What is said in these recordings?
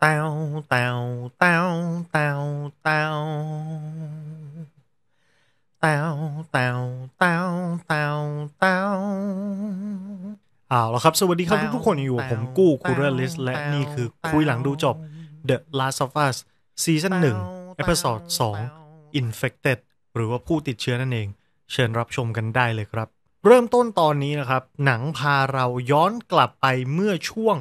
เต้าเต้าเต้าเต้าเต้าเต้าเต้าเต้าเต้าเต้าเอาแลเวครับ สวัสดีครับ ทุกๆคนอยู่ผมกู้คูเรลิสและนี่คือคุยหลังดูจบ The Last of Us ซาเัาเหาเ่าเอพาเซาเอง Infected หรือว่าผู้ติดเชื้อนั่นเอง เชิญรับชมกันได้เลยครับ เริ่มต้นตอนนี้นะครับ หนังพาเราย้อนกลับไปเมื่อช่วง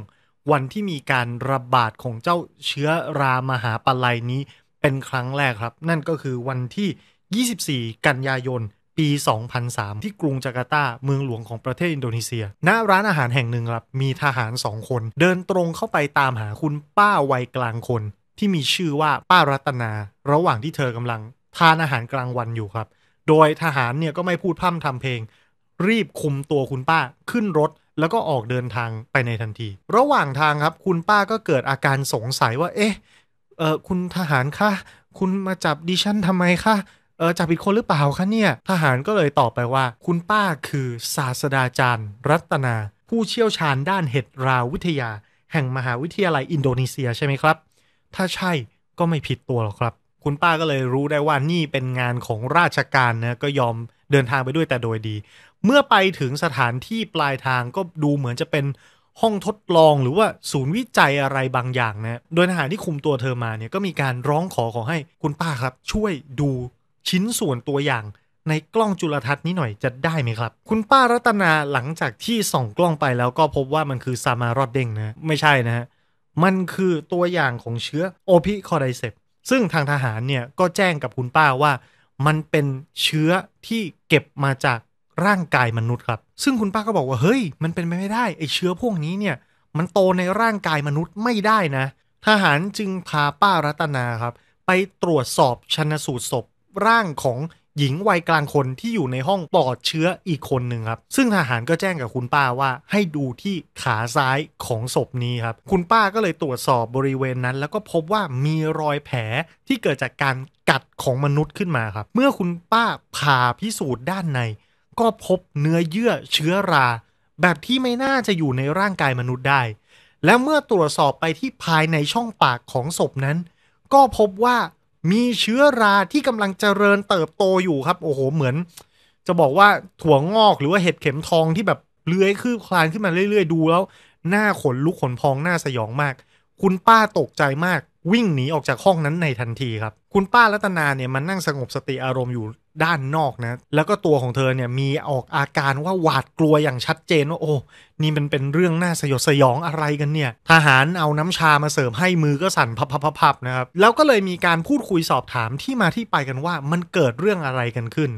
วันที่มีการระบาดของเจ้าเชื้อรามหาปลายนี้เป็นครั้งแรกครับ นั่นก็คือวันที่ 24 กันยายน ปี 2003 ที่กรุงจาการ์ตา เมืองหลวงของประเทศอินโดนีเซีย ณ ร้านอาหารแห่งหนึ่งครับมีทหารสองคน เดินตรงเข้าไปตามหาคุณป้าวัยกลางคนที่มีชื่อว่าป้ารัตนา ระหว่างที่เธอกำลังทานอาหารกลางวันอยู่ครับ โดยทหารเนี่ยก็ไม่พูดพร่ำทำเพลง รีบคุมตัวคุณป้าขึ้นรถแล้วก็ออกเดินทางไปในทันที ระหว่างทางครับคุณป้าก็เกิดอาการสงสัยว่าเอ๊ะ เออคุณทหารคะ คุณมาจับดิฉันทำไมคะ เออจับผิดคนหรือเปล่าคะเนี่ย ทหารก็เลยตอบไปว่าคุณป้าคือศาสดาจารย์ รัตนา ผู้เชี่ยวชาญ ด้านเห็ดราวิทยา แห่งมหาวิทยาลัยอินโดนีเซียใช่ไหมครับ ถ้าใช่ก็ไม่ผิดตัวหรอกครับ คุณป้าก็เลยรู้ได้ว่านี่เป็นงานของราชการนะก็ยอมเดินทางไปด้วยแต่โดยดีเมื่อไปถึงสถานที่ปลายทางก็ดูเหมือนจะเป็นห้องทดลองหรือว่าศูนย์วิจัยอะไรบางอย่างนะโดยทหารที่คุมตัวเธอมาเนี่ยก็มีการร้องขอขอให้คุณป้าครับช่วยดูชิ้นส่วนตัวอย่าง ในกล้องจุลทรรศน์นี้หน่อยจะได้ไหมครับ คุณป้ารัตนาหลังจากที่ส่องกล้องไปแล้วก็พบว่ามันคือซามารอดเด้งนะไม่ใช่นะฮะมันคือตัวอย่างของเชื้อโอพิคอไดเซปซึ่งทางทหารเนี่ยก็แจ้งกับคุณป้าว่ามันเป็นเชื้อที่เก็บมาจากร่างกายมนุษย์ครับ ซึ่งคุณป้าก็บอกว่า เฮ้ย มันเป็นไปไม่ได้ ไอเชื้อพวกนี้เนี่ย มันโตในร่างกายมนุษย์ไม่ได้นะ ทหารจึงพาป้ารัตนาครับ ไปตรวจสอบชนสูตรศพ ร่างของหญิงวัยกลางคนที่อยู่ในห้องปลอดเชื้ออีกคนหนึ่งครับ ซึ่งทหารก็แจ้งกับคุณป้าว่าให้ดูที่ขาซ้ายของศพนี้ครับ คุณป้าก็เลยตรวจสอบบริเวณนั้น แล้วก็พบว่ามีรอยแผลที่เกิดจากการกัดของมนุษย์ขึ้นมาครับ เมื่อคุณป้าผ่าพิสูจน์ด้านในก็พบเนื้อเยื่อเชื้อราแบบที่ไม่น่าจะอยู่ในร่างกายมนุษย์ได้ และเมื่อตรวจสอบไปที่ภายในช่องปากของศพนั้น ก็พบว่ามีเชื้อราที่กำลังเจริญเติบโตอยู่ครับโอ้โหเหมือน จะบอกว่าถั่วงอกหรือว่าเห็ดเข็มทองที่แบบเลื้อยคืบคลานขึ้นมาเรื่อยๆดูแล้ว หน้าขนลุกขนพองหน้าสยองมากคุณป้าตกใจมากวิ่งหนีออกจากห้องนั้นในทันทีครับ คุณป้ารัตนาเนี่ย มันนั่งสงบสติอารมณ์อยู่ด้านนอกนะ แล้วก็ตัวของเธอเนี่ย มีออกอาการว่าหวาดกลัวอย่างชัดเจน ว่าโอ้นี่มันเป็นเรื่องน่าสยดสยองอะไรกันเนี่ย ทหารเอาน้ำชามาเสริมให้มือก็สั่นพับๆๆนะครับแล้วก็เลยมีการพูดคุยสอบถามที่มาที่ไปกันว่า มันเกิดเรื่องอะไรกันขึ้น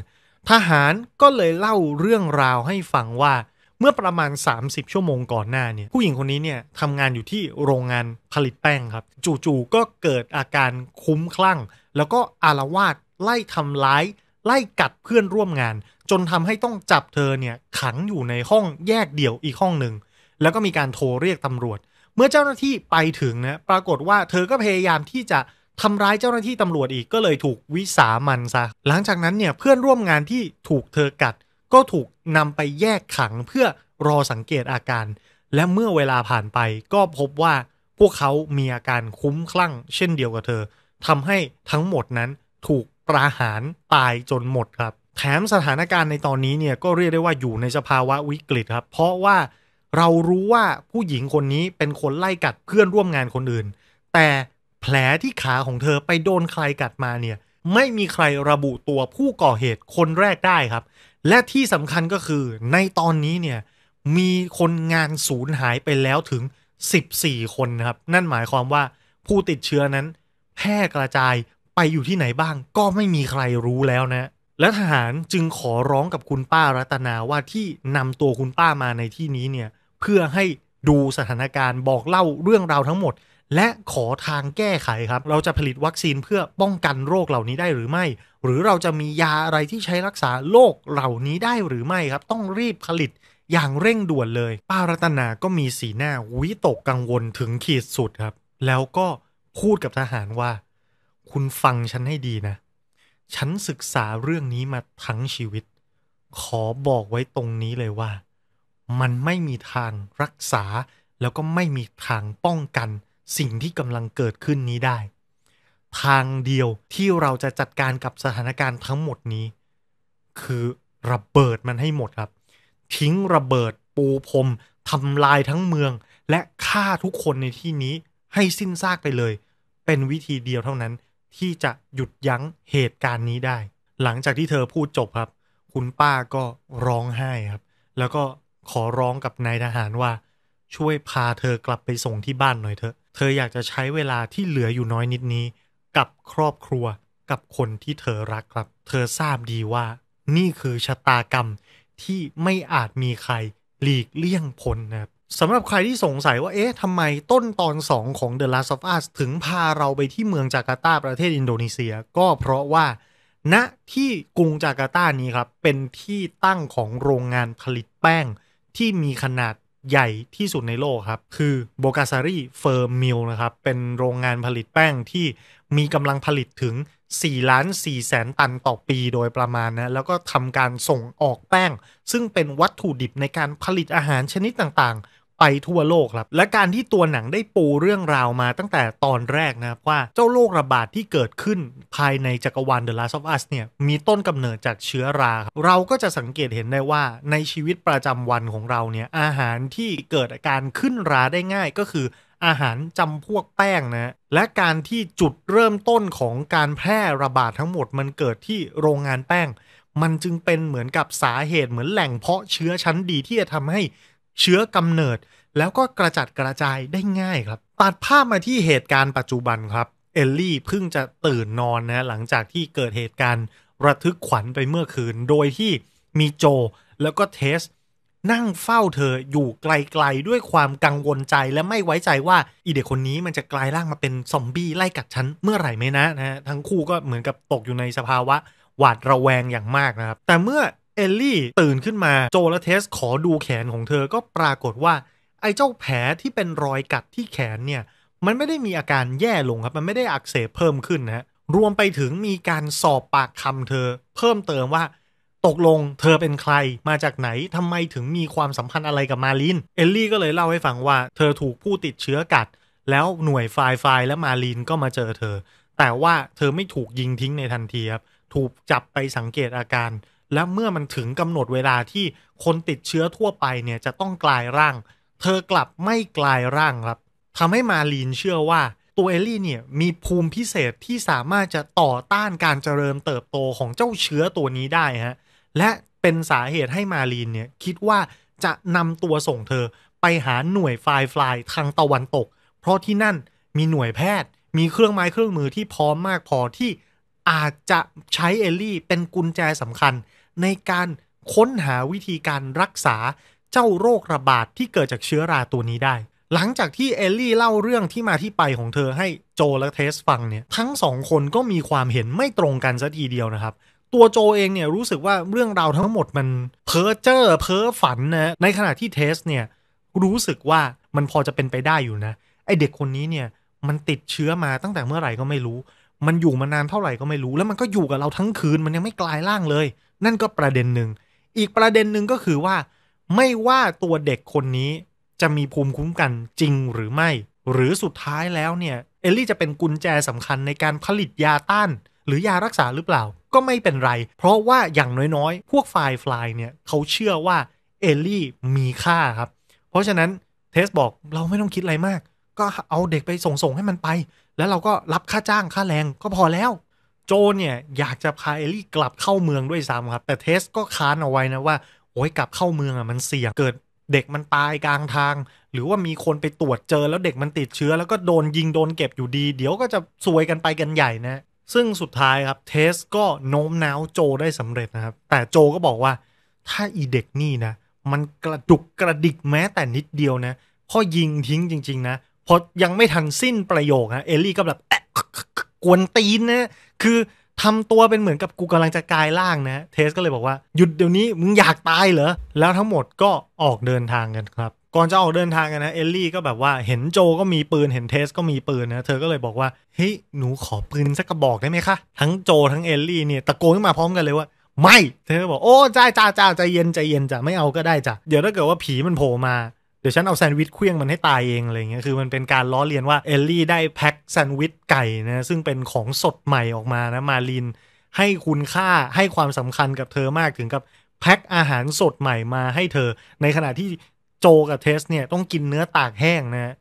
ทหารก็เลยเล่าเรื่องราวให้ฟังว่าเมื่อประมาณ 30 ชั่วโมงก่อนหน้าเนี่ย ผู้หญิงคนนี้เนี่ยทำงานอยู่ที่โรงงานผลิตแป้งครับ จู่ๆ ก็เกิดอาการคุ้มคลั่ง แล้วก็อารวาสไล่ทำร้าย ไล่กัดเพื่อนร่วมงาน จนทำให้ต้องจับเธอเนี่ยขังอยู่ในห้องแยกเดี่ยวอีกห้องหนึ่ง แล้วก็มีการโทรเรียกตำรวจ เมื่อเจ้าหน้าที่ไปถึงนะปรากฏว่าเธอก็พยายามที่จะทำร้ายเจ้าหน้าที่ตำรวจอีก ก็เลยถูกวิสามันซะ หลังจากนั้นเนี่ยเพื่อนร่วมงานที่ถูกเธอกัดก็ถูกนำไปแยกขังเพื่อรอสังเกตอาการ และเมื่อเวลาผ่านไปก็พบว่าพวกเขามีอาการคุ้มคลั่ง เช่นเดียวกับเธอทำให้ทั้งหมดนั้นถูกประหารตายจนหมดครับ แถมสถานการณ์ในตอนนี้เนี่ย ก็เรียกได้ว่าอยู่ในสภาวะวิกฤตครับ เพราะว่าเรารู้ว่าผู้หญิงคนนี้เป็นคนไล่กัดเพื่อนร่วมงานคนอื่น แต่แผลที่ขาของเธอไปโดนใครกัดมาเนี่ยไม่มีใครระบุตัวผู้ก่อเหตุคนแรกได้ครับและที่สำคัญก็คือในตอนนี้เนี่ย มีคนงานศูนย์หายไปแล้วถึง 14 คนนะครับ นั่นหมายความว่าผู้ติดเชื้อนั้นแพร่กระจายไปอยู่ที่ไหนบ้างก็ไม่มีใครรู้แล้วนะ และทหารจึงขอร้องกับคุณป้ารัตนาว่าที่นำตัวคุณป้ามาในที่นี้เนี่ย เพื่อให้ดูสถานการณ์บอกเล่าเรื่องราวทั้งหมดและขอทางแก้ไขครับ เราจะผลิตวัคซีนเพื่อป้องกันโรคเหล่านี้ได้หรือไม่ หรือเราจะมียาอะไรที่ใช้รักษาโรคเหล่านี้ได้หรือไม่ครับ ต้องรีบผลิตอย่างเร่งด่วนเลยป้ารัตนา ก็มีสีหน้าวิตกกังวลถึงขีดสุดครับ แล้วก็พูดกับทหารว่า คุณฟังฉันให้ดีนะ ฉันศึกษาเรื่องนี้มาทั้งชีวิต ขอบอกไว้ตรงนี้เลยว่า มันไม่มีทางรักษา แล้วก็ไม่มีทางป้องกันสิ่งที่กำลังเกิดขึ้นนี้ได้ ทางเดียวที่เราจะจัดการกับสถานการณ์ทั้งหมดนี้ คือระเบิดมันให้หมดครับ ทิ้งระเบิดปูพรมทำลายทั้งเมืองและฆ่าทุกคนในที่นี้ให้สิ้นซากไปเลย เป็นวิธีเดียวเท่านั้นที่จะหยุดยั้งเหตุการณ์นี้ได้ หลังจากที่เธอพูดจบครับ คุณป้าก็ร้องไห้ครับ แล้วก็ขอร้องกับนายทหารว่า ช่วยพาเธอกลับไปส่งที่บ้านหน่อยเถอะเธออยากจะใช้เวลาที่เหลืออยู่น้อยนิดนี้ กับครอบครัวกับคนที่เธอรักครับ เธอทราบดีว่า นี่คือชะตากรรมที่ไม่อาจมีใครหลีกเลี่ยงพ้นนะครับสำหรับใครที่สงสัยว่าเอ๊ะทำไมต้นตอน2ของ The Last of Us ถึงพาเราไปที่เมืองจาการ์ตาประเทศอินโดนีเซีย ก็เพราะว่าณนะที่กรุงจาการ์ตานี้ครับ เป็นที่ตั้งของโรงงานผลิตแป้งที่มีขนาดใหญ่ที่สุดในโลกครับ คือโบกาซารีเฟอร์มมิลนะครับ เป็นโรงงานผลิตแป้งที่มีกำลังผลิตถึง 4 ล้าน4แสนตันต่อปีโดยประมาณนะแล้วก็ทำการส่งออกแป้ง ซึ่งเป็นวัตถุดิบในการผลิตอาหารชนิดต่าง ๆไปทั่วโลกครับ และการที่ตัวหนังได้ปูเรื่องราวมาตั้งแต่ตอนแรกนะครับ ว่าเจ้าโรคระบาดที่เกิดขึ้นภายในจักรวาล The Last of Us เนี่ยมีต้นกำเนิดจากเชื้อราครับเราก็จะสังเกตเห็นได้ว่าในชีวิตประจำวันของเราเนี่ยอาหารที่เกิดอาการขึ้นราได้ง่าย ก็คืออาหารจำพวกแป้งนะและการที่จุดเริ่มต้นของการแพร่ระบาดทั้งหมดมันเกิดที่โรงงานแป้ง มันจึงเป็นเหมือนกับสาเหตุเหมือนแหล่งเพาะเชื้อชั้นดีที่จะทำใหเชื้อกำเนิดแล้วก็กระจัดกระจายได้ง่ายครับตัดภาพมาที่เหตุการณ์ปัจจุบันครับ เอลลี่เพิ่งจะตื่นนอนนะหลังจากที่เกิดเหตุการณ์ระทึกขวัญไปเมื่อคืน โดยที่มีโจแล้วก็เทส นั่งเฝ้าเธออยู่ไกลๆด้วยความกังวลใจและไม่ไว้ใจว่าอีเด็กคนนี้มันจะกลายร่างมาเป็นซอมบี้ไล่กัดฉันเมื่อไหร่ไหมนะนะ ทั้งคู่ก็เหมือนกับตกอยู่ในสภาวะหวาดระแวงอย่างมากนะครับแต่เมื่อเอลลี่ตื่นขึ้นมาโจและเทสขอดูแขนของเธอก็ปรากฏว่า ไอ้เจ้าแผลที่เป็นรอยกัดที่แขนเนี่ย มันไม่ได้มีอาการแย่ลงครับ มันไม่ได้อักเสบเพิ่มขึ้นนะฮะรวมไปถึงมีการสอบปากคำเธอ เพิ่มเติมว่าตกลงเธอเป็นใครมาจากไหนทำไมถึงมีความสัมพันธ์อะไรกับมาลินเอลลี่ก็เลยเล่าให้ฟังว่าเธอถูกผู้ติดเชื้อกัด แล้วหน่วยไฟไฟและมาลินก็มาเจอเธอ แต่ว่าเธอไม่ถูกยิงทิ้งในทันทีครับถูกจับไปสังเกตอาการและเมื่อมันถึงกำหนดเวลาที่คนติดเชื้อทั่วไปเนี่ยจะต้องกลายร่าง เธอกลับไม่กลายร่างครับ ทำให้มาลีนเชื่อว่าตัวเอลลี่เนี่ยมีภูมิพิเศษที่สามารถจะต่อต้านการเจริญเติบโตของเจ้าเชื้อตัวนี้ได้ฮะ และเป็นสาเหตุให้มาลีนเนี่ยคิดว่าจะนำตัวส่งเธอไปหาหน่วยไฟฟลายทางตะวันตก เพราะที่นั่นมีหน่วยแพทย์ มีเครื่องไม้เครื่องมือที่พร้อมมากพอที่อาจจะใช้เอลลี่เป็นกุญแจสำคัญในการค้นหาวิธีการรักษาเจ้าโรคระบาดทที่เกิดจากเชื้อราตัวนี้ได้ หลังจากที่เอลลี่เล่าเรื่องที่มาที่ไปของเธอให้โจและเทสฟังเนี่ยทั้งสองคนก็มีความเห็นไม่ตรงกันสัทีเดียวนะครับ ตัวโจเองเนี่ยรู้สึกว่าเรื่องราวทั้งหมดมัน เพ้อเจ้อเพ้อฝันนะในขณะที่เทสเนี่ยรู้สึกว่ามันพอจะเป็นไปได้อยู่นะ ไอเด็กคนนี้เนี่ยมันติดเชื้อมาตั้งแต่เมื่อไหร่ก็ไม่รู้ มันอยู่มานานเท่าไหร่ก็ไม่รู้ แล้วมันก็อยู่กับเราทั้งคืนมันยังไม่กลายร่างเลยนั่นก็ประเด็นหนึ่ง อีกประเด็นหนึ่งก็คือว่า ไม่ว่าตัวเด็กคนนี้จะมีภูมิคุ้มกันจริงหรือไม่ หรือสุดท้ายแล้วเนี่ยเอลลี่จะเป็นกุญแจสำคัญในการผลิตยาต้าน หรือยารักษาหรือเปล่าก็ไม่เป็นไร เพราะว่าอย่างน้อยๆ พวกายฟลายเนี่ยเขาเชื่อว่าเอลลี่มีค่าครับ เพราะฉะนั้นเทสบอกเราไม่ต้องคิดอะไรมาก ก็เอาเด็กไปส่งส่งให้มันไป แล้วเราก็รับค่าจ้างค่าแรงก็พอแล้วโจนเนี่ยอยากจะพาเอลลี่กลับเข้าเมืองด้วยซ้ำครับ แต่เทสก็ค้านเอาไว้นะว่า โอ้ยกลับเข้าเมืองอ่ะมันเสี่ยง เกิดเด็กมันตายกลางทาง หรือว่ามีคนไปตรวจเจอแล้วเด็กมันติดเชื้อแล้วก็โดนยิงโดนเก็บอยู่ดี เดี๋ยวก็จะซวยกันไปกันใหญ่นะ ซึ่งสุดท้ายครับเทสก็โน้มน้าวโจได้สำเร็จนะครับ แต่โจก็บอกว่าถ้าอีเด็กนี่นะ มันกระดุกกระดิกแม้แต่นิดเดียวนะพ่อยิงทิ้งจริง ๆ นะ พอยังไม่ทันสิ้นประโยคนะเอลลี่ก็แบบกวนตีนนะคือทำตัวเป็นเหมือนกับกูกำลังจะกลายร่างนะ เทสก็เลยบอกว่า หยุดเดี๋ยวนี้มึงอยากตายเหรอ แล้วทั้งหมดก็ออกเดินทางกันครับก่อนจะออกเดินทางกันนะเอลลี่ก็แบบว่าเห็นโจก็มีปืนเห็นเทสก็มีปืนนะเธอก็เลยบอกว่าเฮ้ยหนูขอปืนสักกระบอกได้ไหมคะทั้งโจทั้งเอลลี่เนี่ยตะโกนขึ้นมาพร้อมกันเลยว่า ไม่เธอบอกโอ้จ้าจ้าจ้าใจเย็นใจเย็นจ้ะไม่เอาก็ได้จ้ะเดี๋ยวถ้าเกิดว่าผีมันโผล่มาเดี๋ยวฉันเอาแซนด์วิชเคลี้ยงมันให้ตายเองอะไรเงี้ย คือมันเป็นการล้อเลียนว่า เอลลี่ได้แพ็คแซนด์วิชไก่นะ ซึ่งเป็นของสดใหม่ออกมานะ มาลินให้คุณค่าให้ความสำคัญกับเธอมากถึงกับ แพ็คอาหารสดใหม่มาให้เธอ ในขณะที่โจกับเทสเนี่ย ต้องกินเนื้อตากแห้งนะ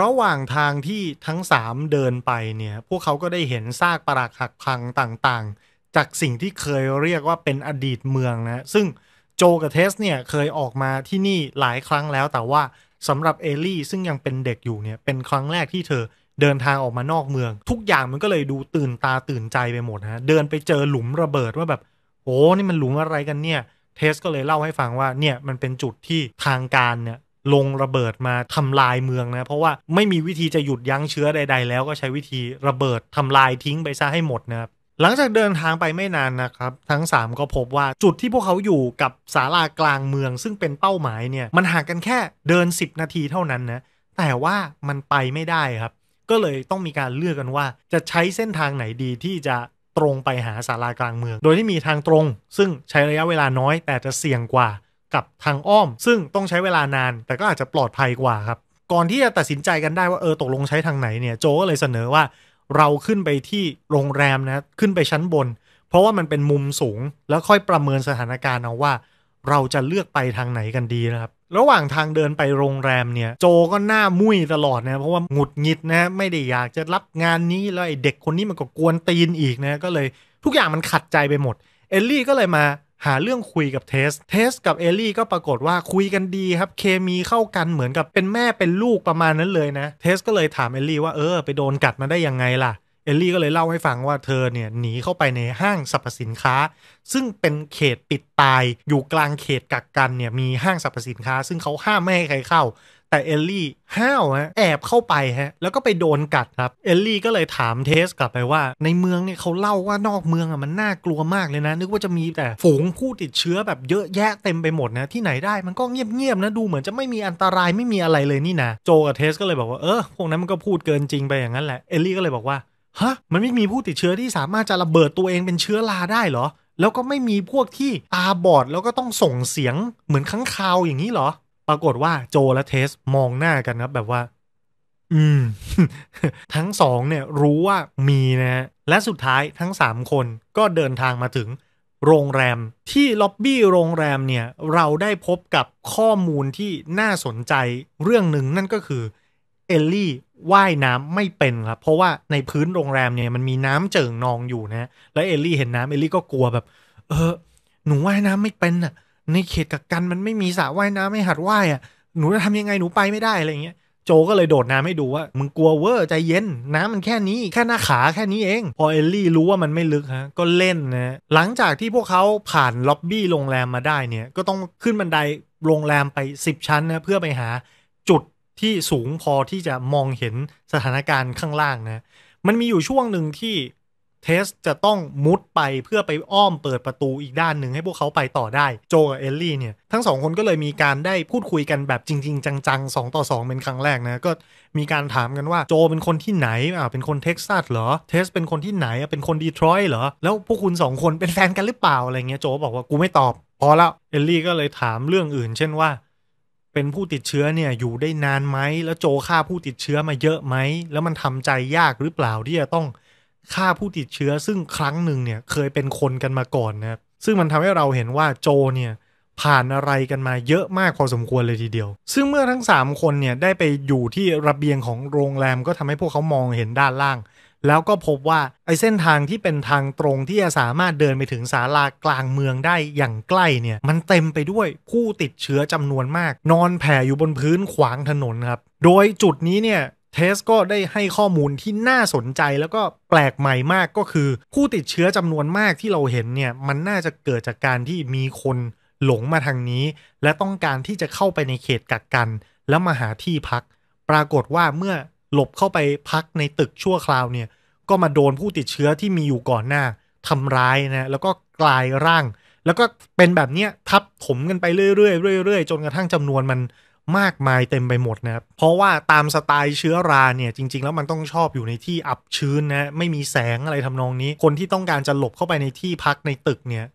ระหว่างทางที่ทั้ง 3 เดินไปเนี่ย พวกเขาก็ได้เห็นซากปรักหักพังต่างๆ จากสิ่งที่เคยเรียกว่าเป็นอดีตเมืองนะ ซึ่งโจกับเทสเนี่ยเคยออกมาที่นี่หลายครั้งแล้ว แต่ว่าสำหรับเอลี่ ซึ่งยังเป็นเด็กอยู่เนี่ยเป็นครั้งแรกที่เธอเดินทางออกมานอกเมือง ทุกอย่างมันก็เลยดูตื่นตาตื่นใจไปหมดฮะเดินไปเจอหลุมระเบิดว่าแบบโอ้นี่มันหลุมอะไรกันเนี่ยเทสก็เลยเล่าให้ฟังว่าเนี่ยมันเป็นจุดที่ทางการเนี่ยลงระเบิดมาทำลายเมืองนะเพราะว่าไม่มีวิธีจะหยุดยั้งเชื้อใดๆ แล้วก็ใช้วิธีระเบิดทำลายทิ้ง ไปซะให้หมดนะครับหลังจากเดินทางไปไม่นานนะครับ ทั้ง 3 ก็พบว่าจุดที่พวกเขาอยู่กับศาลากลางเมืองซึ่งเป็นเป้าหมายเนี่ย มันห่างกันแค่เดิน 10 นาทีเท่านั้นนะแต่ว่ามันไปไม่ได้ครับ ก็เลยต้องมีการเลือกกันว่า จะใช้เส้นทางไหนดีที่จะตรงไปหาศาลากลางเมือง โดยที่มีทางตรง ซึ่งใช้ระยะเวลาน้อยแต่จะเสี่ยงกว่ากับทางอ้อม ซึ่งต้องใช้เวลานาน แต่ก็อาจจะปลอดภัยกว่าครับก่อนที่จะตัดสินใจกันได้ว่าเออตกลงใช้ทางไหนเนี่ยโจก็เลยเสนอว่าเราขึ้นไปที่โรงแรมนะ ขึ้นไปชั้นบน เพราะว่ามันเป็นมุมสูงแล้วค่อยประเมินสถานการณ์เอาว่า เราจะเลือกไปทางไหนกันดีนะครับระหว่างทางเดินไปโรงแรมเนี่ย โจก็หน้ามุ้ยตลอดนะเพราะว่าหงุดหงิดนะไม่ได้อยากจะรับงานนี้แล้วไอ้เด็กคนนี้มันก็กวนตีนอีกนะก็เลยทุกอย่างมันขัดใจไปหมดเอลลี่ก็เลยมาหาเรื่องคุยกับเทส เทสกับเอลลี่ก็ปรากฏว่าคุยกันดีครับเคมีเข้ากันเหมือนกับเป็นแม่เป็นลูกประมาณนั้นเลยนะ เทสก็เลยถามเอลลี่ว่าเออไปโดนกัดมาได้ยังไงล่ะ เอลลี่ก็เลยเล่าให้ฟังว่าเธอเนี่ยหนีเข้าไปในห้างสรรพสินค้าซึ่งเป็นเขตปิดตายอยู่กลางเขตกักกันเนี่ยมีห้างสรรพสินค้า ซึ่งเขาห้ามไม่ให้ใครเข้าแต่เอลลี่ห้าวฮะแอบเข้าไปฮะแล้วก็ไปโดนกัดครับเอลลี่ก็เลยถามเทสกลับไปว่าในเมืองเนี่ยเขาเล่าว่านอกเมืองอ่ะมันน่ากลัวมากเลยนะ นึกว่าจะมีแต่ฝูงผู้ติดเชื้อแบบเยอะแยะเต็มไปหมดนะ ที่ไหนได้มันก็เงียบๆนะดูเหมือนจะไม่มีอันตรายไม่มีอะไรเลยนี่นะ โจกับเทส ก็เลยบอกว่า เออพวกนั้นมันก็พูดเกินจริงไปอย่างนั้นแหละเอลลี่ก็เลยบอกว่า ฮะ มันไม่มีผู้ติดเชื้อที่สามารถจะระเบิดตัวเองเป็นเชื้อราได้เหรอแล้วก็ไม่มีพวกที่ตาบอดแล้วก็ต้องส่งเสียงเหมือนข้างคาวอย่างนี้เหรอปรากฏว่าโจและเทสมองหน้ากันครับแบบว่า อืมทั้งสองเนี่ยรู้ว่ามีนะและสุดท้ายทั้งสามคนก็เดินทางมาถึงโรงแรมที่ล็อบบี้โรงแรมเนี่ย เราได้พบกับข้อมูลที่น่าสนใจเรื่องหนึ่งนั่นก็คือเอลลี่ว่ายน้ำไม่เป็นครับเพราะว่าในพื้นโรงแรมเนี่ยมันมีน้ำเจิ่งนองอยู่นะและเอลลี่เห็นน้ำเอลลี่ก็กลัวแบบ เออหนูว่ายน้ำไม่เป็นอะ่ะในเขตกักกันมันไม่มีสระว่ายน้ำไม่หัดว่ายอ่ะหนูจะทำยังไงหนูไปไม่ได้ อะไรเงี้ย โจก็เลยโดดน้าให้ดูว่ามึงกลัวเวอร์ใจเย็นน้ำมันแค่นี้แค่หน้าขาแค่นี้เอง พอเอลลี่รู้ว่ามันไม่ลึกฮะ ก็เล่นนะหลังจากที่พวกเขาผ่านล็อบบี้โรงแรมมาได้เนี่ย ก็ต้องขึ้นบันไดโรงแรมไป 10 ชั้นนะ เพื่อไปหา จุดที่สูงพอที่จะมองเห็นสถานการณ์ข้างล่างนะมันมีอยู่ช่วงหนึ่งที่เทสจะต้องมุดไปเพื่อไปอ้อมเปิดประตูอีกด้านหนึ่งให้พวกเขาไปต่อได้ โจกับเอลลี่เนี่ยทั้งสองคนก็เลยมีการได้พูดคุยกันแบบจริง ๆ จังๆ2ต่อ2เป็นครั้งแรกนะก็มีการถามกันว่าโจเป็นคนที่ไหนอ่าเป็นคนเท็กซัสเหรอเทสเป็นคนที่ไหนอ่ะเป็นคนดีทรอยต์เหรอแล้วพวกคุณ2คนเป็นแฟนกันหรือเปล่าอะไรเงี้ยโจบอกว่ากูไม่ตอบพอแล้วเอลลี่ก็เลยถามเรื่องอื่น เช่นว่า เป็นผู้ติดเชื้อเนี่ยอยู่ได้นานไหมแล้วโจฆ่าผู้ติดเชื้อมาเยอะไหมแล้วมันทำใจยากหรือเปล่าที่จะต้องค่าผู้ติดเชื้อซึ่งครั้งหนึ่งเนี่ยเคยเป็นคนกันมาก่อนนะครับซึ่งมันทำให้เราเห็นว่าโจเนี่ย ผ่านอะไรกันมาเยอะมากพอสมควรเลยทีเดียว ซึ่งเมื่อทั้ง 3 คนเนี่ยได้ไปอยู่ที่ระเบียงของโรงแรมก็ทำให้พวกเขามองเห็นด้านล่าง แล้วก็พบว่าไอ้เส้นทางที่เป็นทางตรงที่จะสามารถเดินไปถึงศาลากลางเมืองได้อย่างใกล้เนี่ยมันเต็มไปด้วยผู้ติดเชื้อจำนวนมาก นอนแผ่อยู่บนพื้นขวางถนนครับโดยจุดนี้เนี่ยเทสก็ได้ให้ข้อมูลที่น่าสนใจแล้วก็แปลกใหม่มากก็คือ ผู้ติดเชื้อจำนวนมากที่เราเห็นเนี่ยมันน่าจะเกิดจากการที่มีคนหลงมาทางนี้ และต้องการที่จะเข้าไปในเขตกักกัน แล้วมาหาที่พัก ปรากฏว่าเมื่อหลบเข้าไปพักในตึกชั่วคราวเนี่ยก็มาโดนผู้ติดเชื้อที่มีอยู่ก่อนหน้าทำร้ายนะ แล้วก็กลายร่าง แล้วก็เป็นแบบเนี้ยทับถมกันไปเรื่อยๆเรื่อยๆจนกระทั่งจำนวนมันมากมายเต็มไปหมดนะครับ เพราะว่าตามสไตล์เชื้อราเนี่ยจริงๆ แล้วมันต้องชอบอยู่ในที่อับชื้นนะไม่มีแสงอะไรทำนองนี้ คนที่ต้องการจะหลบเข้าไปในที่พักในตึกเนี่ย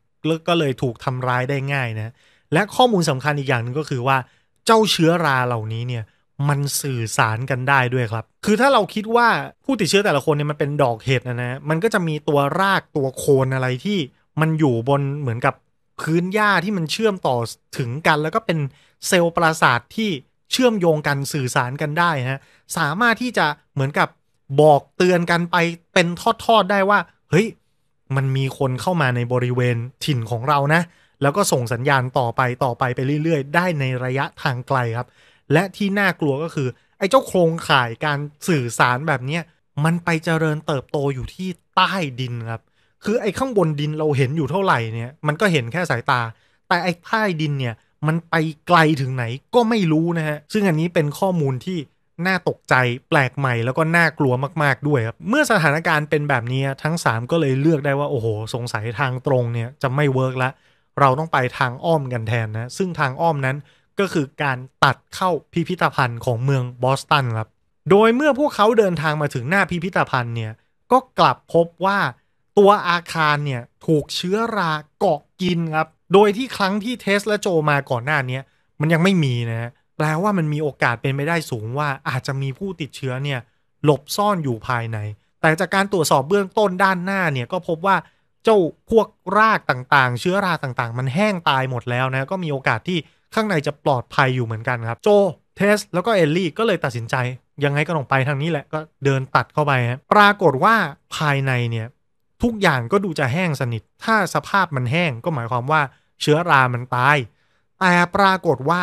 ก็เลยถูกทำร้ายได้ง่ายนะและข้อมูลสำคัญอีกอย่างหนึ่งก็คือว่าเจ้าเชื้อราเหล่านี้เนี่ยมันสื่อสารกันได้ด้วยครับ คือถ้าเราคิดว่าผู้ติดเชื้อแต่ละคนเนี่ยมันเป็นดอกเห็ดนะนะมันก็จะมีตัวรากตัวโคนอะไรที่มันอยู่บนเหมือนกับพื้นหญ้าที่มันเชื่อมต่อถึงกัน แล้วก็เป็นเซลล์ประสาทที่เชื่อมโยงกันสื่อสารกันได้ฮะสามารถที่จะเหมือนกับบอกเตือนกันไปเป็นทอดๆได้ว่าเฮ้ยมันมีคนเข้ามาในบริเวณถิ่นของเรานะ แล้วก็ส่งสัญญาณต่อไปต่อไปไปเรื่อยๆ ได้ในระยะทางไกลครับ และที่น่ากลัวก็คือไอ้เจ้าโครงข่ายการสื่อสารแบบนี้มันไปเจริญเติบโตอยู่ที่ใต้ดินครับคือ ไอ้ข้างบนดินเราเห็นอยู่เท่าไหร่เนี่ยมันก็เห็นแค่สายตา แต่ไอ้ใต้ดินเนี่ย มันไปไกลถึงไหนก็ไม่รู้นะฮะ ซึ่งอันนี้เป็นข้อมูลที่น่าตกใจแปลกใหม่ แล้วก็น่ากลัวมาก ๆ ด้วยครับ เมื่อสถานการณ์เป็นแบบนี้ทั้ง 3 ก็เลยเลือกได้ว่า โอ้โห สงสัยทางตรงเนี่ย จะไม่เวิร์กละเราต้องไปทางอ้อมกันแทนนะซึ่งทางอ้อมนั้นก็คือการตัดเข้าพิพิธภัณฑ์ของเมืองบอสตันครับ โดยเมื่อพวกเขาเดินทางมาถึงหน้าพิพิธภัณฑ์เนี่ยก็กลับพบว่าตัวอาคารเนี่ยถูกเชื้อราเกาะกินครับ โดยที่ครั้งที่เทสและโจมาก่อนหน้านี้มันยังไม่มีนะฮะ แปลว่ามันมีโอกาสเป็นไปได้สูงว่า อาจจะมีผู้ติดเชื้อเนี่ยหลบซ่อนอยู่ภายใน แต่จากการตรวจสอบเบื้องต้นด้านหน้าเนี่ยก็พบว่าเจ้าพวกรากต่างๆ เชื้อราต่างๆ มันแห้งตายหมดแล้วนะ ก็มีโอกาสที่ข้างในจะปลอดภัยอยู่เหมือนกันครับโจเทส แล้วก็เอลลี่ก็เลยตัดสินใจ ยังไงก็ต้องไปทางนี้แหละก็เดินตัดเข้าไปฮะ ปรากฏว่าภายในเนี่ยทุกอย่างก็ดูจะแห้งสนิท ถ้าสภาพมันแห้งก็หมายความว่าเชื้อรามันตาย แต่ปรากฏว่า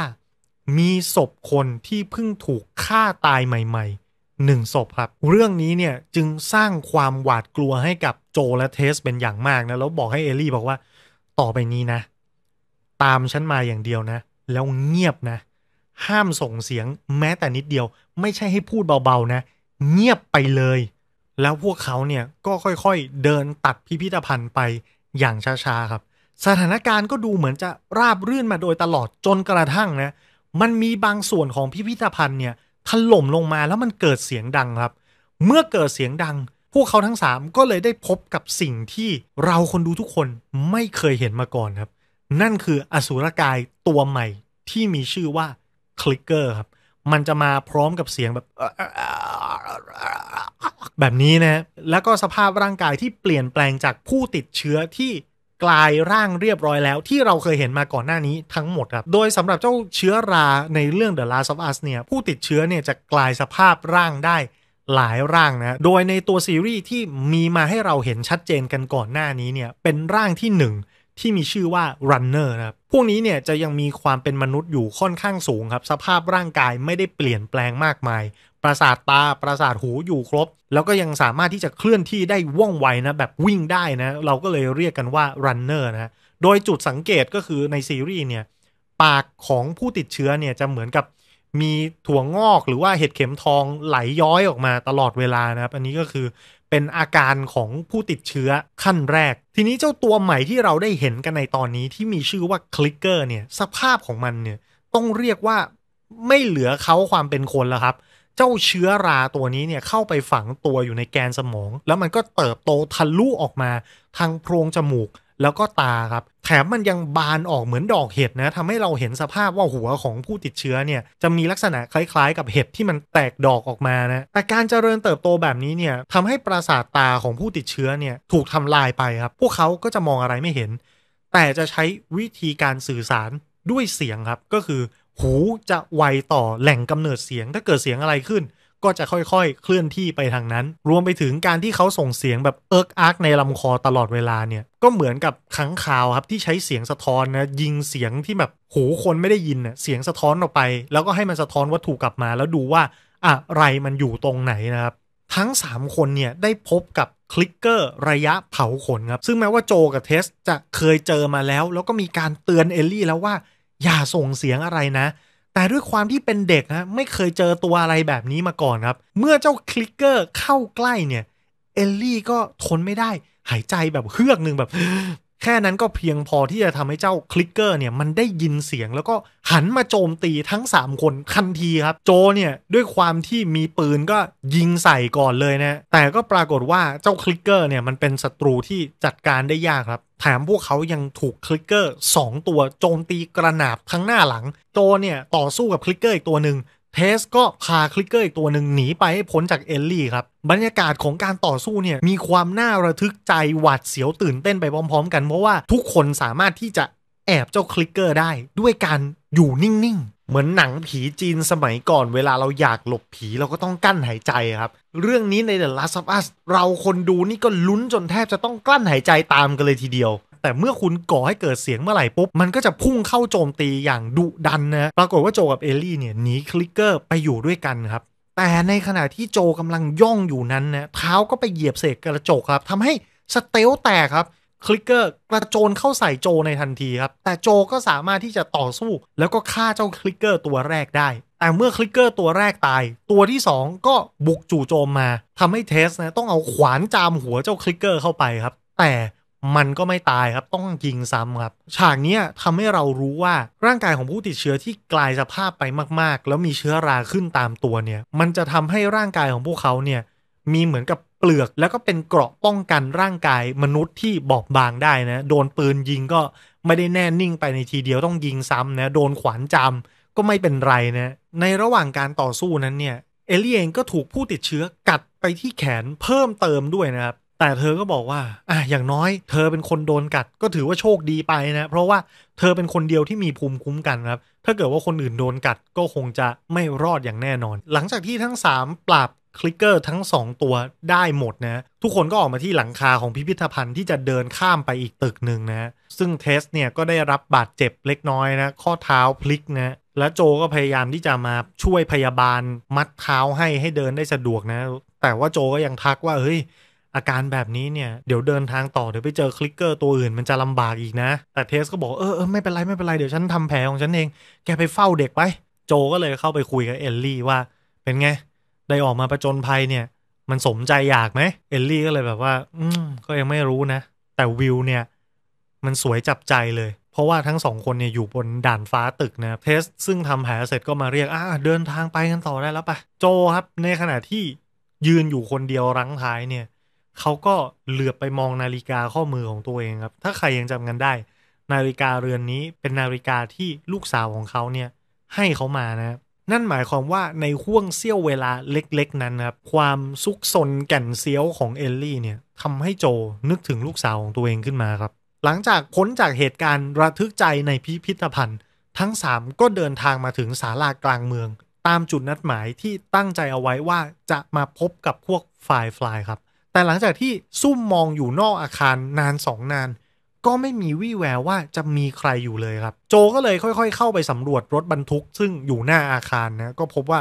มีศพคนที่เพิ่งถูกฆ่าตายใหม่ๆ หนึ่งศพครับ เรื่องนี้เนี่ย จึงสร้างความหวาดกลัวให้กับโจและเทสเป็นอย่างมากนะ แล้วบอกให้เอลี่บอกว่า ต่อไปนี้นะ ตามฉันมาอย่างเดียวนะ แล้วเงียบนะ ห้ามส่งเสียงแม้แต่นิดเดียว ไม่ใช่ให้พูดเบาๆนะเงียบไปเลยแล้วพวกเขาเนี่ยก็ค่อย ๆ เดินตัดพิพิธภัณฑ์ไปอย่างช้าๆ ครับ สถานการณ์ก็ดูเหมือนจะราบรื่นมาโดยตลอดจนกระทั่งนะมันมีบางส่วนของพิพิธภัณฑ์เนี่ยถล่มลงมาแล้วมันเกิดเสียงดังครับ เมื่อเกิดเสียงดัง พวกเขาทั้ง 3 ก็เลยได้พบกับสิ่งที่เราคนดูทุกคนไม่เคยเห็นมาก่อนครับ นั่นคืออสุรกายตัวใหม่ที่มีชื่อว่าคลิกเกอร์ครับ มันจะมาพร้อมกับเสียงแบบแบบนี้นะ แล้วก็สภาพร่างกายที่เปลี่ยนแปลงจากผู้ติดเชื้อที่กลายร่างเรียบร้อยแล้วที่เราเคยเห็นมาก่อนหน้านี้ทั้งหมดครับ โดยสำหรับเจ้าเชื้อราในเรื่อง The Last of Us เนี่ยผู้ติดเชื้อเนี่ยจะกลายสภาพร่างได้หลายร่างนะ โดยในตัวซีรีส์ที่มีมาให้เราเห็นชัดเจนกันก่อนหน้านี้เนี่ยเป็นร่างที่1 ที่มีชื่อว่า Runner นะครับพวกนี้เนี่ยจะยังมีความเป็นมนุษย์อยู่ค่อนข้างสูงครับสภาพร่างกายไม่ได้เปลี่ยนแปลงมากมายประสาทตา ประสาทหูอยู่ครบ แล้วก็ยังสามารถที่จะเคลื่อนที่ได้ว่องไวนะ แบบวิ่งได้นะ เราก็เลยเรียกกันว่ารันเนอร์นะ โดยจุดสังเกตก็คือในซีรีส์เนี่ย ปากของผู้ติดเชื้อเนี่ย จะเหมือนกับมีถั่วงอก หรือว่าเห็ดเข็มทองไหลย้อยออกมาตลอดเวลานะครับ อันนี้ก็คือเป็นอาการของผู้ติดเชื้อขั้นแรก ทีนี้เจ้าตัวใหม่ที่เราได้เห็นกันในตอนนี้ที่มีชื่อว่าคลิกเกอร์เนี่ย สภาพของมันเนี่ยต้องเรียกว่าไม่เหลือเขาความเป็นคนแล้วครับเจ้าเชื้อราตัวนี้เนี่ยเข้าไปฝังตัวอยู่ในแกนสมอง แล้วมันก็เติบโตทะลุออกมา ทางโพรงจมูกแล้วก็ตาครับ แถมมันยังบานออกเหมือนดอกเห็ดนะทำให้เราเห็นสภาพว่าหัวของผู้ติดเชื้อเนี่ยจะมีลักษณะคล้ายๆ กับเห็ดที่มันแตกดอกออกมานะแต่การเจริญเติบโตแบบนี้เนี่ยทำให้ประสาทตาของผู้ติดเชื้อเนี่ยถูกทำลายไปครับพวกเขาก็จะมองอะไรไม่เห็น แต่จะใช้วิธีการสื่อสารด้วยเสียงครับก็คือหูจะไวต่อแหล่งกำเนิดเสียง ถ้าเกิดเสียงอะไรขึ้น ก็จะค่อยๆ เคลื่อนที่ไปทางนั้น รวมไปถึงการที่เขาส่งเสียงแบบเอิกอักในลำคอตลอดเวลาเนี่ยก็เหมือนกับขังข่าวครับที่ใช้เสียงสะท้อนนะยิงเสียงที่แบบหูคนไม่ได้ยินเน่ยเสียงสะท้อนออกไป แล้วก็ให้มันสะท้อนวัตถุกลับมา แล้วดูว่า อะไรมันอยู่ตรงไหนนะครับทั้ง 3 คนเนี่ยได้พบกับคลิกเกอร์ระยะเผาขนครับซึ่งแม้ว่าโจกับเทสจะเคยเจอมาแล้ว แล้วก็มีการเตือนเอลลี่แล้วว่าอย่าส่งเสียงอะไรนะ แต่ด้วยความที่เป็นเด็กนะ ไม่เคยเจอตัวอะไรแบบนี้มาก่อนครับ เมื่อเจ้าคลิกเกอร์เข้าใกล้เนี่ย เอลลี่ก็ทนไม่ได้ หายใจแบบเฮือกหนึ่งแบบแค่นั้นก็เพียงพอที่จะทำให้เจ้าคลิกเกอร์เนี่ยมันได้ยินเสียง แล้วก็หันมาโจมตีทั้ง 3 คนทันทีครับ โจเนี่ยด้วยความที่มีปืนก็ยิงใส่ก่อนเลยนะแต่ก็ปรากฏว่าเจ้าคลิกเกอร์เนี่ยมันเป็นศัตรูที่จัดการได้ยากครับ แถมพวกเขายังถูกคลิกเกอร์2ตัวโจมตีกระหนาบทั้งหน้าหลังโจเนี่ยต่อสู้กับคลิกเกอร์อีกตัวหนึ่งเทสก็พาคลิกเกอร์อีกตัวหนึ่งหนีไปให้พ้นจากเอลลี่ครับ บรรยากาศของการต่อสู้เนี่ยมีความน่าระทึกใจหวาดเสียวตื่นเต้นไปพร้อมๆกัน เพราะว่าทุกคนสามารถที่จะแอบเจ้าคลิกเกอร์ได้ด้วยการอยู่นิ่งๆ เหมือนหนังผีจีนสมัยก่อนเวลาเราอยากหลบผีเราก็ต้องกั้นหายใจครับ เรื่องนี้ใน The Last of Us เราคนดูนี่ก็ลุ้นจนแทบจะต้องกลั้นหายใจตามกันเลยทีเดียวแต่เมื่อคุณก่อให้เกิดเสียงเมื่อไหร่ปุ๊บ มันก็จะพุ่งเข้าโจมตีอย่างดุดันนะ ปรากฏว่าโจกับเอลลี่เนี่ยหนีคลิกเกอร์ไปอยู่ด้วยกันครับ แต่ในขณะที่โจกำลังย่องอยู่นั้นนะเท้าก็ไปเหยียบเศษกระจกครับทำให้สเตลแตกครับคลิกเกอร์กระโจนเข้าใส่โจในทันทีครับ แต่โจก็สามารถที่จะต่อสู้ แล้วก็ฆ่าเจ้าคลิกเกอร์ตัวแรกได้แต่เมื่อคลิกเกอร์ตัวแรกตาย ตัวที่ 2 ก็บุกจู่โจมมาทำให้เทสนะต้องเอาขวานจามหัวเจ้าคลิกเกอร์เข้าไปครับ แต่มันก็ไม่ตายครับต้องยิงซ้ำครับฉากนี้ทำให้เรารู้ว่าร่างกายของผู้ติดเชื้อที่กลายสภาพไปมากๆ แล้วมีเชื้อราขึ้นตามตัวเนี่ย มันจะทำให้ร่างกายของพวกเขาเนี่ยมีเหมือนกับเปลือกแล้วก็เป็นเกราะป้องกันร่างกายมนุษย์ที่บอบบางได้นะโดนปืนยิงก็ไม่ได้แน่นิ่งไปในทีเดียวต้องยิงซ้ำนะโดนขวานจำก็ไม่เป็นไรนะในระหว่างการต่อสู้นั้นเนี่ยเอลี่เองก็ถูกผู้ติดเชื้อกัดไปที่แขนเพิ่มเติมด้วยนะครับแต่เธอก็บอกว่าอ่ะอย่างน้อย เธอเป็นคนโดนกัดก็ถือว่าโชคดีไปนะ เพราะว่าเธอเป็นคนเดียวที่มีภูมิคุ้มกันครับถ้าเกิดว่าคนอื่นโดนกัดก็คงจะไม่รอดอย่างแน่นอน หลังจากที่ทั้ง 3 ปราบคลิกเกอร์ทั้ง 2 ตัวได้หมดนะ ทุกคนก็ออกมาที่หลังคาของพิพิธภัณฑ์ที่จะเดินข้ามไปอีกตึกหนึ่งนะ ซึ่งเทสเนี่ยก็ได้รับบาดเจ็บเล็กน้อยนะ ข้อเท้าพลิกนะ และโจก็พยายามที่จะมาช่วยพยาบาลมัดเท้าให้ให้เดินได้สะดวกนะ แต่ว่าโจก็ยังทักว่า เฮ้ยอาการแบบนี้เนี่ยเดี๋ยวเดินทางต่อเดี๋ยวไปเจอคลิกเกอร์ตัวอื่นมันจะลำบากอีกนะ แต่เทส ก็บอกเออเออไม่เป็นไร ไม่เป็นไร เดี๋ยวฉันทำแผลของฉันเอง แกไปเฝ้าเด็กไป โจก็เลยเข้าไปคุยกับเอลลี่ว่า เป็นไงได้ออกมาประจนภัยเนี่ย มันสมใจอยากไหมเอลลี่ก็เลยแบบว่า อืมก็ยังไม่รู้นะ แต่วิวเนี่ย มันสวยจับใจเลย เพราะว่าทั้งสองคนเนี่ยอยู่บนด่านฟ้าตึกนะเทสซึ่งทำแผลเสร็จก็มาเรียกอ่าเดินทางไปกันต่อได้แล้วปะโจครับในขณะที่ยืนอยู่คนเดียวรั้งท้ายเนี่ยเขาก็เหลือบไปมองนาฬิกาข้อมือของตัวเองครับ ถ้าใครยังจำกันได้ นาฬิกาเรือนนี้เป็นนาฬิกาที่ลูกสาวของเขาเนี่ยให้เขามานะ นั่นหมายความว่าในห่วงเสี้ยวเวลาเล็กๆนั้นนะครับความซุกซนแก่นเซียวของเอลลี่เนี่ยทำให้โจนึกถึงลูกสาวของตัวเองขึ้นมาครับ หลังจากพ้นจากเหตุการณ์ระทึกใจในพิพิธภัณฑ์ ทั้ง 3 ก็เดินทางมาถึงศาลากลางเมือง ตามจุดนัดหมายที่ตั้งใจเอาไว้ว่าจะมาพบกับพวกฝ่ายฟลายครับแต่หลังจากที่ซุ่มมองอยู่นอกอาคารนานสองนาน ก็ไม่มีวี่แววว่าจะมีใครอยู่เลยครับ โจก็เลยค่อยๆ เข้าไปสำรวจรถบรรทุก ซึ่งอยู่หน้าอาคารนะก็พบว่า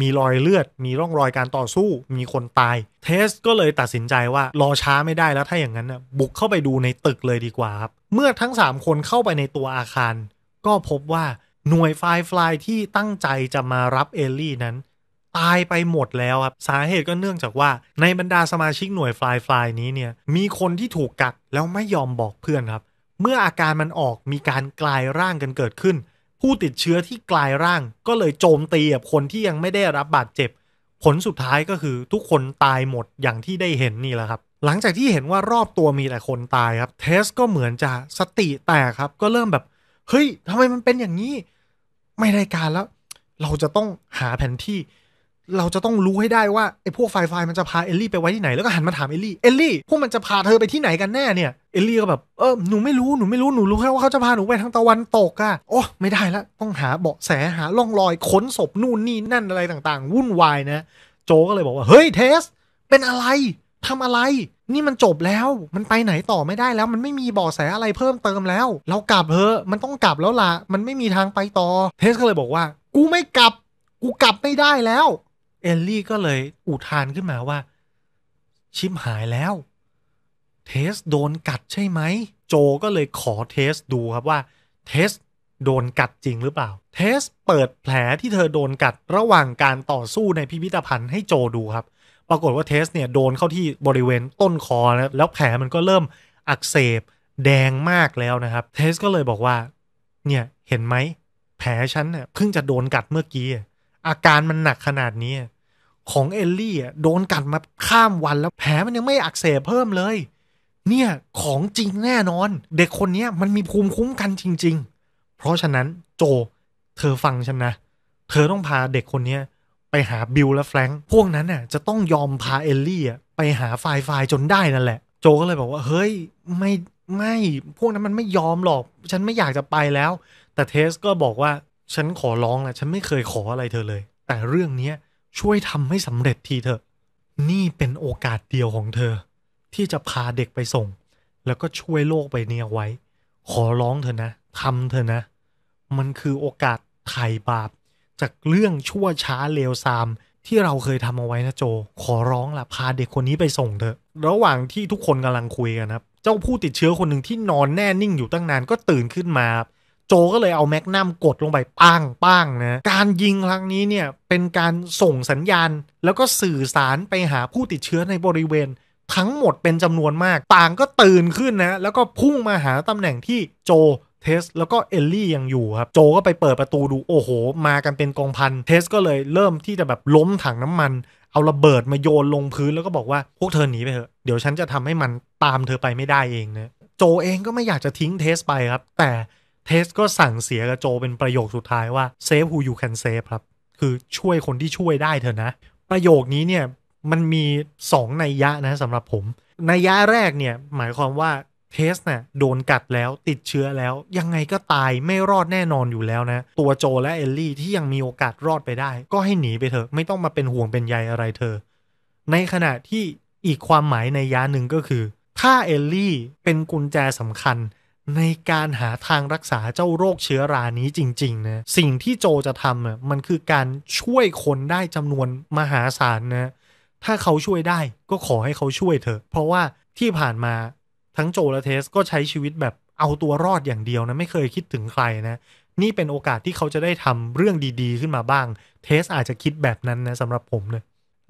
มีรอยเลือดมีร่องรอยการต่อสู้มีคนตายเทสก็เลยตัดสินใจว่ารอช้าไม่ได้แล้วถ้าอย่างนั้นนะบุกเข้าไปดูในตึกเลยดีกว่าครับเมื่อทั้ง 3 คนเข้าไปในตัวอาคาร ก็พบว่าหน่วยไฟฟลาย ที่ตั้งใจจะมารับเอลลี่นั้นตายไปหมดแล้วครับ สาเหตุก็เนื่องจากว่า ในบรรดาสมาชิกหน่วยฟลายฟลายนี้เนี่ยมีคนที่ถูกกักแล้วไม่ยอมบอกเพื่อนครับ เมื่ออาการมันออกมีการกลายร่างกันเกิดขึ้น ผู้ติดเชื้อที่กลายร่าง ก็เลยโจมตีกับคนที่ยังไม่ได้รับบาดเจ็บ ผลสุดท้ายก็คือทุกคนตายหมดอย่างที่ได้เห็นนี่แหละครับ หลังจากที่เห็นว่ารอบตัวมีแต่คนตายครับเทสก็เหมือนจะสติแตกครับ ก็เริ่มแบบเฮ้ยทำไมมันเป็นอย่างนี้ ไม่ได้การแล้ว เราจะต้องหาแผนที่เราจะต้องรู้ให้ได้ว่าไอ้พวกไฟไฟมันจะพาเอลลี่ ไปไว้ที่ไหน แล้วก็หันมาถามเอลลี่ เอลลี่ พวกมันจะพาเธอไปที่ไหนกันแน่เนี่ย เอลลี่ก็แบบเออหนูไม่รู้หนูไม่รู้หนูรู้แค่ว่าเขาจะพาหนูไปทางตะวันตกอะโอ้ไม่ได้ละต้องหาเบาะแสหาล่องรอยค้นศพนู่นนี่นั่นอะไรต่างๆ วุ่นวายนะ โจก็เลยบอกว่า เฮ้ยเทส เป็นอะไรทำอะไร นี่มันจบแล้วมันไปไหนต่อไม่ได้แล้ว มันไม่มีเบาะแสอะไรเพิ่มเติมแล้ว เรากลับเถอะมันต้องกลับแล้วล่ะมันไม่มีทางไปต่อเทสก็เลยบอกว่า กูไม่กลับ กูกลับไม่ได้แล้วเอลลี่ก็เลยอุทานขึ้นมาว่า ชิมหายแล้วเทสโดนกัดใช่ไหมโจก็เลยขอเทสดูครับว่าเทสโดนกัดจริงหรือเปล่าเทส เปิดแผลที่เธอโดนกัดระหว่างการต่อสู้ในพิพิธภัณฑ์ให้โจดูครับ ปรากฏว่าเทสเนี่ยโดนเข้าที่บริเวณต้นคอนะแล้วแผลมันก็เริ่มอักเสบ แดงมากแล้วนะครับเทสก็เลยบอกว่าเนี่ยเห็นไหมแผลฉันเนี่ยเพิ่งจะโดนกัดเมื่อกี้อาการมันหนักขนาดนี้ของเอลลี่อ่ะโดนกัดมาข้ามวันแล้วแผลมันยังไม่อักเสบเพิ่มเลย เนี่ยของจริงแน่นอน เด็กคนนี้มันมีภูมิคุ้มกันจริงๆ เพราะฉะนั้นโจเธอฟังฉันนะ เธอต้องพาเด็กคนนี้ไปหาบิลและแฟรงค์พวกนั้นน่ะจะต้องยอมพาเอลลี่ไปหาไฟายจนได้นั่นแหละโจก็เลยบอกว่า เฮ้ย ไม่ ไม่ พวกนั้นมันไม่ยอมหรอก ฉันไม่อยากจะไปแล้ว แต่เทสก็บอกว่าฉันขอร้องแหละฉันไม่เคยขออะไรเธอเลย แต่เรื่องเนี้ยช่วยทำให้สำเร็จทีเถอะ นี่เป็นโอกาสเดียวของเธอ ที่จะพาเด็กไปส่ง แล้วก็ช่วยโลกไปเนียไว้ ขอร้องเธอนะ ทำเธอนะ มันคือโอกาสไถ่บาป จากเรื่องชั่วช้าเลวทรามที่เราเคยทำเอาไว้นะโจ ขอร้องละพาเด็กคนนี้ไปส่งเถอะ ระหว่างที่ทุกคนกำลังคุยกันครับ เจ้าผู้ติดเชื้อคนหนึ่งที่นอนแน่นิ่งอยู่ตั้งนานก็ตื่นขึ้นมาโจก็เลยเอาแมกนัมกดลงไปปังปังนะการยิงครั้งนี้เนี่ยเป็นการส่งสัญญาณ แล้วก็สื่อสารไปหาผู้ติดเชื้อในบริเวณ ทั้งหมดเป็นจำนวนมากต่างก็ตื่นขึ้นนะแล้วก็พุ่งมาหาตำแหน่งที่โจเทสแล้วก็เอลลี่ยังอยู่ครับโจก็ไปเปิดประตูดูโอ้โหมากันเป็นกองพันเทสก็เลยเริ่มที่จะแบบล้มถังน้ำมัน เอาระเบิดมาโยนลงพื้น แล้วก็บอกว่าพวกเธอหนีไปเถอะเดี๋ยวฉันจะทำให้มันตามเธอไปไม่ได้เองนะโจเองก็ไม่อยากจะทิ้งเทสไปครับแต่เทสก็สั่งเสียกับโจเป็นประโยคสุดท้ายว่า save who you can save ครับ คือช่วยคนที่ช่วยได้เถอะนะ ประโยคนี้เนี่ย มันมี2นใยยะนะสำหรับผม ในยะแรกเนี่ย หมายความว่า เทสเนี่ยโดนกัดแล้วติดเชื้อแล้ว ยังไงก็ตายไม่รอดแน่นอนอยู่แล้วนะ ตัวโจและเอลลี่ที่ยังมีโอกาสรอดไปได้ ก็ให้หนีไปเถอะไม่ต้องมาเป็นห่วงเป็นใยอะไรเธอ ในขณะที่อีกความหมายในยะหนึ่งก็คือ ถ้าเอลลี่เป็นกุญแจสำคัญในการหาทางรักษาเจ้าโรคเชื้อรานี้จริง ๆ นะ สิ่งที่โจจะทำอ่ะมันคือการช่วยคนได้จำนวนมหาศาลนะ ถ้าเขาช่วยได้ก็ขอให้เขาช่วยเถอะเพราะว่าที่ผ่านมาทั้งโจและเทสก็ใช้ชีวิตแบบเอาตัวรอดอย่างเดียวนะ ไม่เคยคิดถึงใครนะ นี่เป็นโอกาสที่เขาจะได้ทำเรื่องดีๆ ขึ้นมาบ้าง เทสอาจจะคิดแบบนั้นนะสำหรับผมเนะ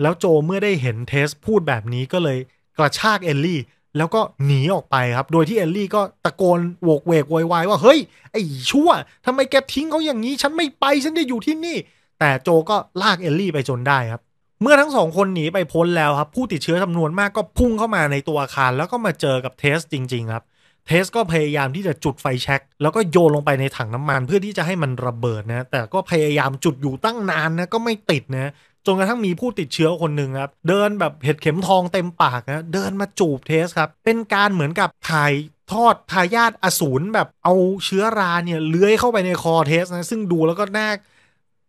แล้วโจเมื่อได้เห็นเทสพูดแบบนี้ก็เลยกระชากเอลลี่แล้วก็หนีออกไปครับ โดยที่เอลลี่ก็ตะโกนโวกเวกโวยวายว่า เฮ้ย ไอ้ชั่วทำไมแกทิ้งเขาอย่างนี้ ฉันไม่ไปฉันจะอยู่ที่นี่ แต่โจก็ลากเอลลี่ไปจนได้ครับ เมื่อทั้งสองคนหนีไปพ้นแล้วครับ ผู้ติดเชื้อจำนวนมากก็พุ่งเข้ามาในตัวอาคาร แล้วก็มาเจอกับเทสจริง ๆ ครับ เทสก็พยายามที่จะจุดไฟแช็กแล้วก็โยนลงไปในถังน้ำมันเพื่อที่จะให้มันระเบิดนะแต่ก็พยายามจุดอยู่ตั้งนานนะก็ไม่ติดนะจนกระทั่งมีผู้ติดเชื้อคนหนึ่งครับเดินแบบเห็ดเข็มทองเต็มปากนะเดินมาจูบเทสครับ เป็นการเหมือนกับถ่ายทอดทายาทอสูรแบบเอาเชื้อราเนี่ย เลื้อยเข้าไปในคอเทสนะ ซึ่งดูแล้วก็น่า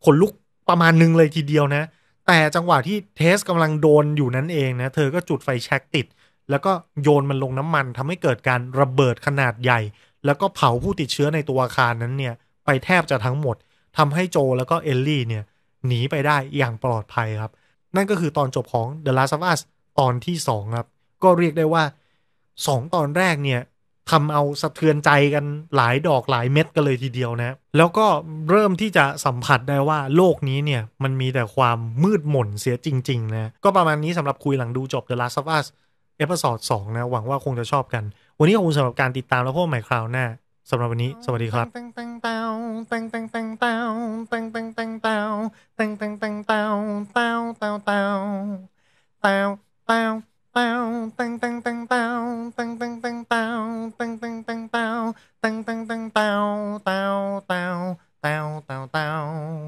ขนลุกประมาณนึงเลยทีเดียวนะ แต่จังหวะที่เทสกำลังโดนอยู่นั้นเองนะ เธอก็จุดไฟแช็กติด แล้วก็โยนมันลงน้ำมัน ทำให้เกิดการระเบิดขนาดใหญ่ แล้วก็เผาผู้ติดเชื้อในตัวอาคารนั้นเนี่ยไปแทบจะทั้งหมด ทำให้โจแล้วก็เอลลี่เนี่ยหนีไปได้อย่างปลอดภัยครับ นั่นก็คือตอนจบของ The Last of Us ตอนที่ 2 ครับ ก็เรียกได้ว่า 2 ตอนแรกเนี่ยทำเอาสะเทือนใจกันหลายดอกหลายเม็ดกันเลยทีเดียวนะ แล้วก็เริ่มที่จะสัมผัสได้ว่าโลกนี้เนี่ย มันมีแต่ความมืดหม่นเสียจริง ๆ นะ ก็ประมาณนี้สำหรับคุยหลังดูจบ The Last of Us เอพิโซด2นะหวังว่าคงจะชอบกัน วันนี้ขอบคุณสำหรับการติดตามแล้วพบใหม่คราวหน้าสำหรับวันนี้ สวัสดีครับตตเตาตตตเตาตตตเตาตตตเตาเตาเตาเตาเตาเตาเตาตตตเตาตตตเตาตตตเตาตตตเตาเตาเตาเตาเตาเตา